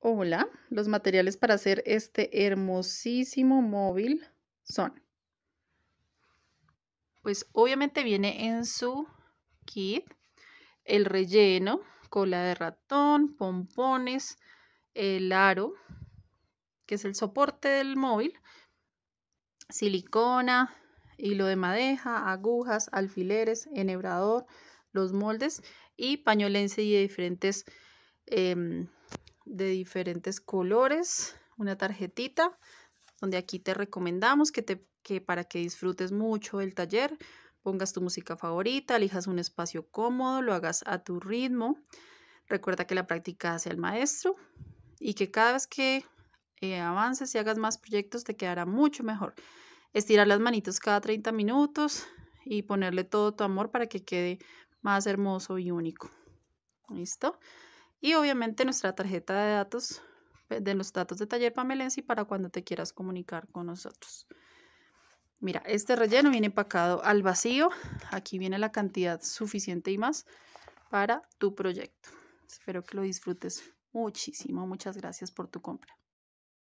Hola, los materiales para hacer este hermosísimo móvil son, pues obviamente viene en su kit el relleno, cola de ratón, pompones, el aro, que es el soporte del móvil, silicona, hilo de madeja, agujas, alfileres, enhebrador, los moldes y pañolense y de diferentes... Em, de diferentes colores, una tarjetita donde aquí te recomendamos que, te, que para que disfrutes mucho el taller, pongas tu música favorita, elijas un espacio cómodo, lo hagas a tu ritmo. Recuerda que la práctica hace el maestro y que cada vez que eh, avances y hagas más proyectos te quedará mucho mejor. Estirar las manitos cada 30 minutos y ponerle todo tu amor para que quede más hermoso y único. ¿Listo? Y obviamente nuestra tarjeta de datos, de los datos de taller pamelense para cuando te quieras comunicar con nosotros. Mira, este relleno viene empacado al vacío. Aquí viene la cantidad suficiente y más para tu proyecto. Espero que lo disfrutes muchísimo. Muchas gracias por tu compra.